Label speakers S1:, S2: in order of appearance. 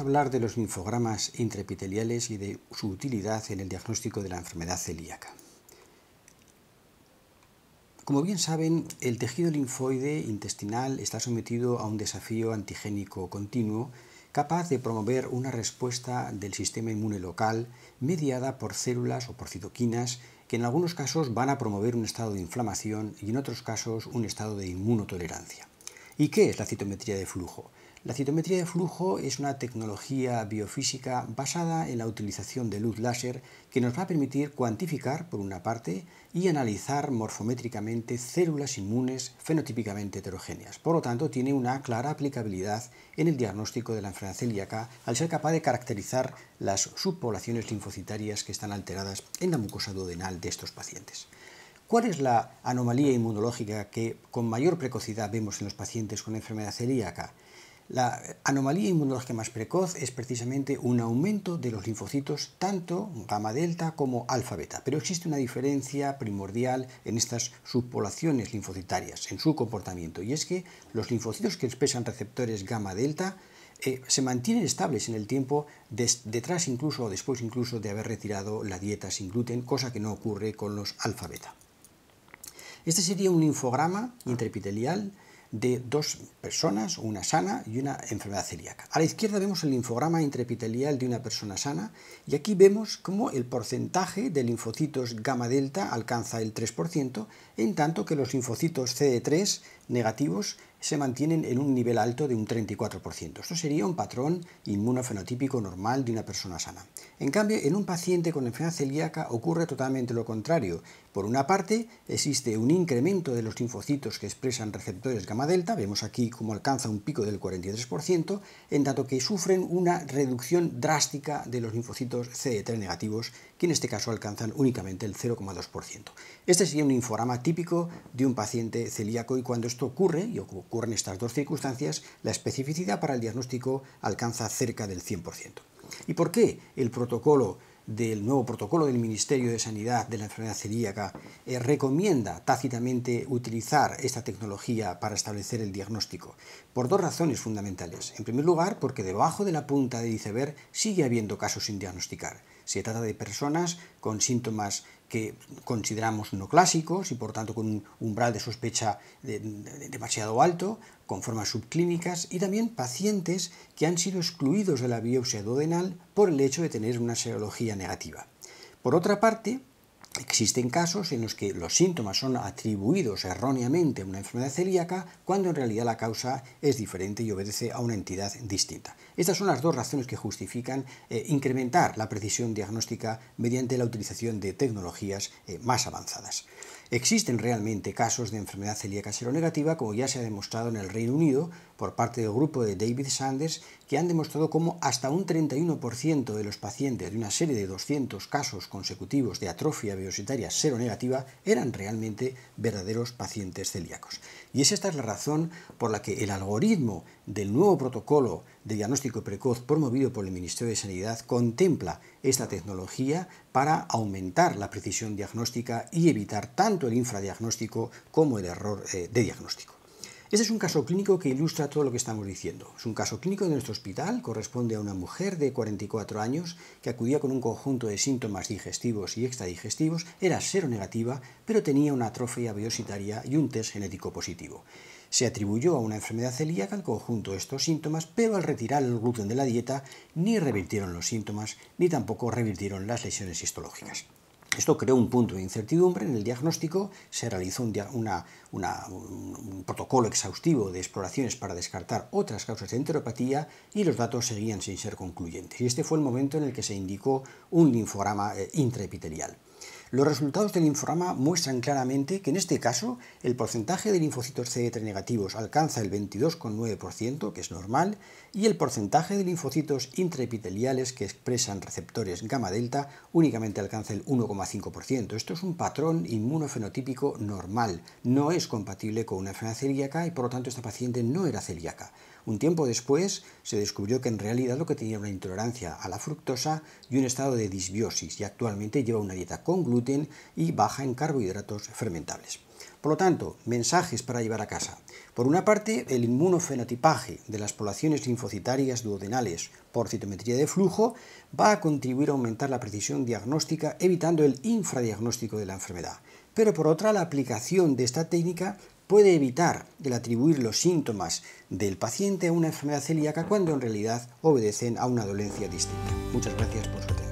S1: hablar de los linfogramas intraepiteliales y de su utilidad en el diagnóstico de la enfermedad celíaca. Como bien saben, el tejido linfoide intestinal está sometido a un desafío antigénico continuo capaz de promover una respuesta del sistema inmune local mediada por células o por citoquinas que en algunos casos van a promover un estado de inflamación y en otros casos un estado de inmunotolerancia. ¿Y qué es la citometría de flujo? La citometría de flujo es una tecnología biofísica basada en la utilización de luz láser que nos va a permitir cuantificar, por una parte, y analizar morfométricamente células inmunes fenotípicamente heterogéneas. Por lo tanto, tiene una clara aplicabilidad en el diagnóstico de la enfermedad celíaca al ser capaz de caracterizar las subpoblaciones linfocitarias que están alteradas en la mucosa duodenal de estos pacientes. ¿Cuál es la anomalía inmunológica que con mayor precocidad vemos en los pacientes con enfermedad celíaca? La anomalía inmunológica más precoz es precisamente un aumento de los linfocitos tanto gamma delta como alfa beta, pero existe una diferencia primordial en estas subpoblaciones linfocitarias, en su comportamiento, y es que los linfocitos que expresan receptores gamma delta eh, se mantienen estables en el tiempo detrás incluso o después incluso de haber retirado la dieta sin gluten, cosa que no ocurre con los alfa beta. Este sería un linfograma intraepitelial de dos personas, una sana y una enfermedad celíaca. A la izquierda vemos el linfograma intraepitelial de una persona sana y aquí vemos cómo el porcentaje de linfocitos gamma delta alcanza el 3%, en tanto que los linfocitos CD3 negativos se mantienen en un nivel alto de un 34%. Esto sería un patrón inmunofenotípico normal de una persona sana. En cambio, en un paciente con enfermedad celíaca ocurre totalmente lo contrario. Por una parte, existe un incremento de los linfocitos que expresan receptores gamma delta, vemos aquí cómo alcanza un pico del 43%, en tanto que sufren una reducción drástica de los linfocitos CD3 negativos, que en este caso alcanzan únicamente el 0,2%. Este sería un inforama típico de un paciente celíaco y cuando esto ocurre, y ocurre ocurren estas dos circunstancias, la especificidad para el diagnóstico alcanza cerca del 100%. ¿Y por qué el protocolo del nuevo protocolo del Ministerio de Sanidad de la enfermedad celíaca eh, recomienda tácitamente utilizar esta tecnología para establecer el diagnóstico, por dos razones fundamentales. En primer lugar, porque debajo de la punta del iceberg sigue habiendo casos sin diagnosticar. Se trata de personas con síntomas que consideramos no clásicos y por tanto con un umbral de sospecha demasiado alto, con formas subclínicas y también pacientes que han sido excluidos de la biopsia duodenal por el hecho de tener una serología negativa. Por otra parte, Existen casos en los que los síntomas son atribuidos erróneamente a una enfermedad celíaca cuando en realidad la causa es diferente y obedece a una entidad distinta. Estas son las dos razones que justifican eh, incrementar la precisión diagnóstica mediante la utilización de tecnologías eh, más avanzadas. Existen realmente casos de enfermedad celíaca seronegativa, como ya se ha demostrado en el Reino Unido por parte del grupo de David Sanders, que han demostrado como hasta un 31% de los pacientes de una serie de 200 casos consecutivos de atrofia cero negativa, eran realmente verdaderos pacientes celíacos. Y es esta es la razón por la que el algoritmo del nuevo protocolo de diagnóstico precoz promovido por el Ministerio de Sanidad contempla esta tecnología para aumentar la precisión diagnóstica y evitar tanto el infradiagnóstico como el error eh, de diagnóstico. Este es un caso clínico que ilustra todo lo que estamos diciendo. Es un caso clínico de nuestro hospital, corresponde a una mujer de 44 años que acudía con un conjunto de síntomas digestivos y extradigestivos, era seronegativa, pero tenía una atrofia biositaria y un test genético positivo. Se atribuyó a una enfermedad celíaca el conjunto de estos síntomas, pero al retirar el gluten de la dieta ni revirtieron los síntomas ni tampoco revirtieron las lesiones histológicas. Esto creó un punto de incertidumbre en el diagnóstico, se realizó un, protocolo exhaustivo de exploraciones para descartar otras causas de enteropatía y los datos seguían sin ser concluyentes. Y este fue el momento en el que se indicó un linfograma eh, intraepiterial. Los resultados del informa muestran claramente que en este caso el porcentaje de linfocitos CD3 negativos alcanza el 22,9%, que es normal, y el porcentaje de linfocitos intraepiteliales que expresan receptores gamma delta únicamente alcanza el 1,5%. Esto es un patrón inmunofenotípico normal, no es compatible con una enfermedad celíaca y por lo tanto esta paciente no era celíaca. Un tiempo después se descubrió que en realidad lo que tenía era una intolerancia a la fructosa y un estado de disbiosis y actualmente lleva una dieta con gluten y baja en carbohidratos fermentables. Por lo tanto, mensajes para llevar a casa. Por una parte, el inmunofenotipaje de las poblaciones linfocitarias duodenales por citometría de flujo va a contribuir a aumentar la precisión diagnóstica evitando el infradiagnóstico de la enfermedad. Pero por otra, la aplicación de esta técnica puede evitar el atribuir los síntomas del paciente a una enfermedad celíaca cuando en realidad obedecen a una dolencia distinta. Muchas gracias por su atención.